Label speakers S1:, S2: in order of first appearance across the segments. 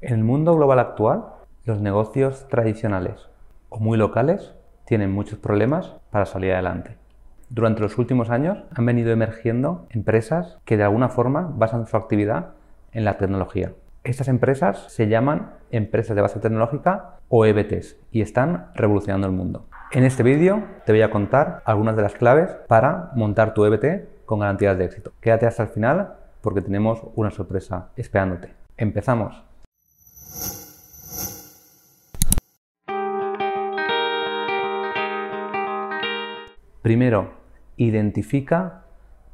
S1: En el mundo global actual, los negocios tradicionales o muy locales tienen muchos problemas para salir adelante. Durante los últimos años han venido emergiendo empresas que de alguna forma basan su actividad en la tecnología. Estas empresas se llaman empresas de base tecnológica o EBTs y están revolucionando el mundo. En este vídeo te voy a contar algunas de las claves para montar tu EBT con garantías de éxito. Quédate hasta el final porque tenemos una sorpresa esperándote. Empezamos. Primero, identifica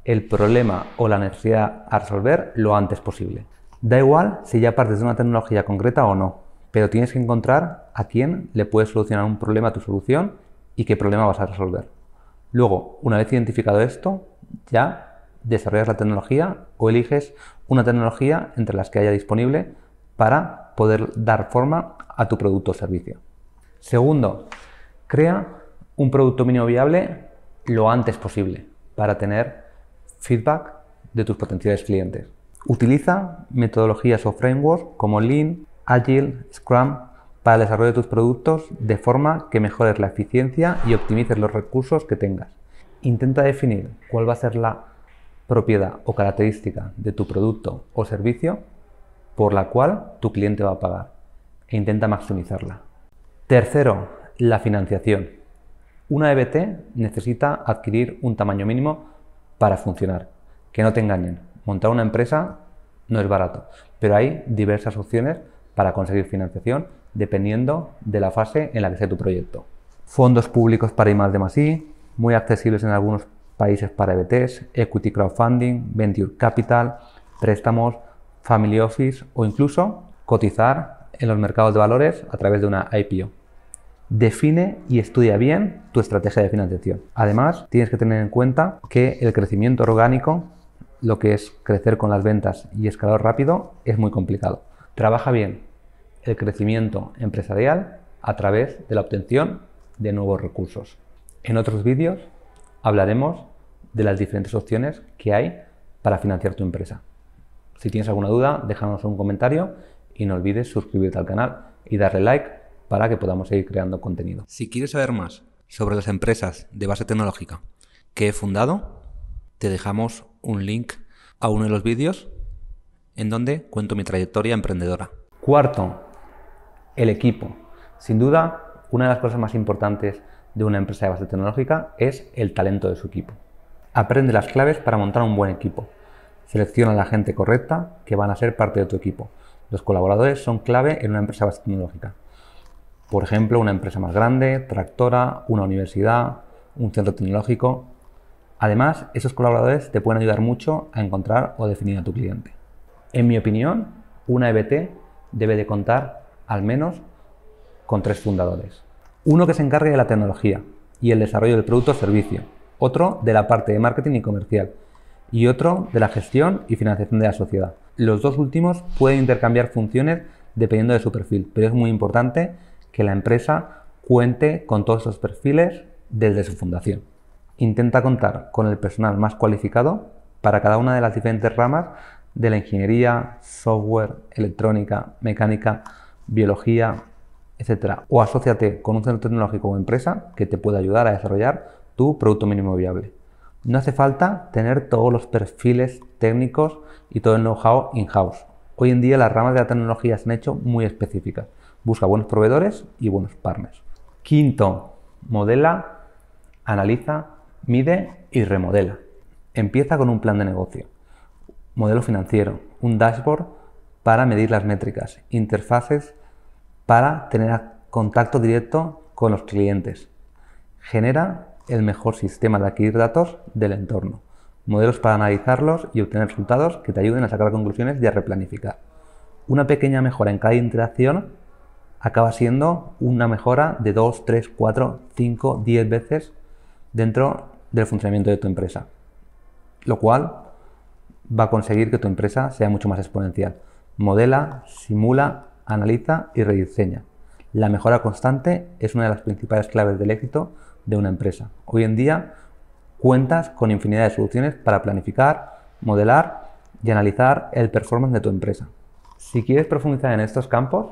S1: el problema o la necesidad a resolver lo antes posible. Da igual si ya partes de una tecnología concreta o no, pero tienes que encontrar a quién le puedes solucionar un problema a tu solución y qué problema vas a resolver. Luego, una vez identificado esto, ya desarrollas la tecnología o eliges una tecnología entre las que haya disponible para poder dar forma a tu producto o servicio. Segundo, crea un producto mínimo viable lo antes posible para tener feedback de tus potenciales clientes. Utiliza metodologías o frameworks como Lean, Agile, Scrum para el desarrollo de tus productos de forma que mejores la eficiencia y optimices los recursos que tengas. Intenta definir cuál va a ser la propiedad o característica de tu producto o servicio por la cual tu cliente va a pagar e intenta maximizarla. Tercero, la financiación. Una EBT necesita adquirir un tamaño mínimo para funcionar. Que no te engañen, montar una empresa no es barato, pero hay diversas opciones para conseguir financiación dependiendo de la fase en la que esté tu proyecto. Fondos públicos para I+, de muy accesibles en algunos países para EBTs, equity crowdfunding, venture capital, préstamos, family office o incluso cotizar en los mercados de valores a través de una IPO. Define y estudia bien tu estrategia de financiación. Además, tienes que tener en cuenta que el crecimiento orgánico, lo que es crecer con las ventas y escalar rápido, es muy complicado. Trabaja bien el crecimiento empresarial a través de la obtención de nuevos recursos. En otros vídeos hablaremos de las diferentes opciones que hay para financiar tu empresa. Si tienes alguna duda, déjanos un comentario y no olvides suscribirte al canal y darle like para que podamos seguir creando contenido. Si quieres saber más sobre las empresas de base tecnológica que he fundado, te dejamos un link a uno de los vídeos en donde cuento mi trayectoria emprendedora. Cuarto, el equipo. Sin duda, una de las cosas más importantes de una empresa de base tecnológica es el talento de su equipo. Aprende las claves para montar un buen equipo. Selecciona la gente correcta que van a ser parte de tu equipo. Los colaboradores son clave en una empresa de base tecnológica. Por ejemplo, una empresa más grande, tractora, una universidad, un centro tecnológico. Además, esos colaboradores te pueden ayudar mucho a encontrar o definir a tu cliente. En mi opinión, una EBT debe de contar al menos con tres fundadores. Uno que se encargue de la tecnología y el desarrollo del producto o servicio. Otro de la parte de marketing y comercial. Y otro de la gestión y financiación de la sociedad. Los dos últimos pueden intercambiar funciones dependiendo de su perfil, pero es muy importante que la empresa cuente con todos esos perfiles desde su fundación. Intenta contar con el personal más cualificado para cada una de las diferentes ramas de la ingeniería, software, electrónica, mecánica, biología, etc. O asóciate con un centro tecnológico o empresa que te pueda ayudar a desarrollar tu producto mínimo viable. No hace falta tener todos los perfiles técnicos y todo el know-how in-house. Hoy en día las ramas de la tecnología se han hecho muy específicas Busca buenos proveedores y buenos partners. Quinto, modela, analiza, mide y remodela. Empieza con un plan de negocio, modelo financiero, un dashboard para medir las métricas, interfaces para tener contacto directo con los clientes. Genera el mejor sistema de adquirir datos del entorno, modelos para analizarlos y obtener resultados que te ayuden a sacar conclusiones y a replanificar. Una pequeña mejora en cada interacción acaba siendo una mejora de 2, 3, 4, 5, 10 veces dentro del funcionamiento de tu empresa. Lo cual va a conseguir que tu empresa sea mucho más exponencial. Modela, simula, analiza y rediseña. La mejora constante es una de las principales claves del éxito de una empresa. Hoy en día cuentas con infinidad de soluciones para planificar, modelar y analizar el performance de tu empresa. Si quieres profundizar en estos campos,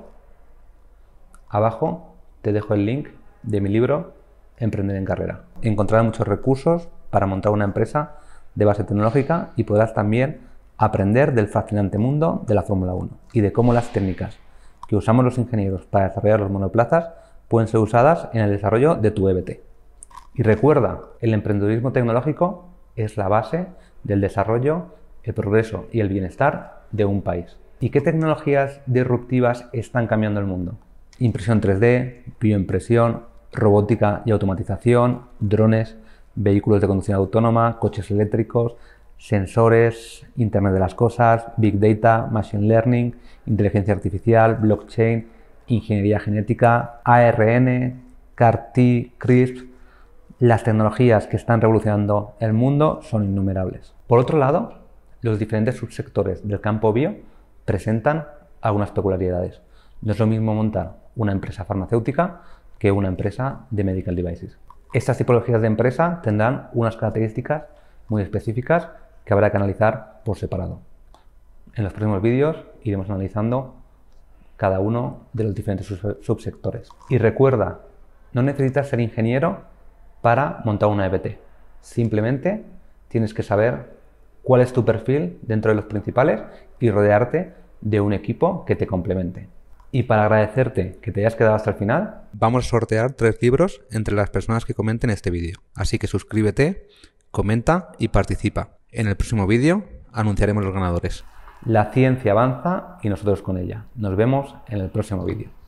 S1: Abajo te dejo el link de mi libro Emprender en carrera. Encontrarás muchos recursos para montar una empresa de base tecnológica y podrás también aprender del fascinante mundo de la Fórmula 1 y de cómo las técnicas que usamos los ingenieros para desarrollar los monoplazas pueden ser usadas en el desarrollo de tu EBT. Y recuerda, el emprendedorismo tecnológico es la base del desarrollo, el progreso y el bienestar de un país. ¿Y qué tecnologías disruptivas están cambiando el mundo? impresión 3D, bioimpresión, robótica y automatización, drones, vehículos de conducción autónoma, coches eléctricos, sensores, Internet de las Cosas, Big Data, Machine Learning, inteligencia artificial, blockchain, ingeniería genética, ARN, car CRISP. Las tecnologías que están revolucionando el mundo son innumerables. Por otro lado, los diferentes subsectores del campo bio presentan algunas peculiaridades. No es lo mismo montar una empresa farmacéutica que una empresa de medical devices. Estas tipologías de empresa tendrán unas características muy específicas que habrá que analizar por separado. En los próximos vídeos iremos analizando cada uno de los diferentes subsectores. Y recuerda, no necesitas ser ingeniero para montar una EBT. Simplemente tienes que saber cuál es tu perfil dentro de los principales y rodearte de un equipo que te complemente. Y para agradecerte que te hayas quedado hasta el final, vamos a sortear tres libros entre las personas que comenten este vídeo. Así que suscríbete, comenta y participa. En el próximo vídeo anunciaremos los ganadores. La ciencia avanza y nosotros con ella. Nos vemos en el próximo vídeo.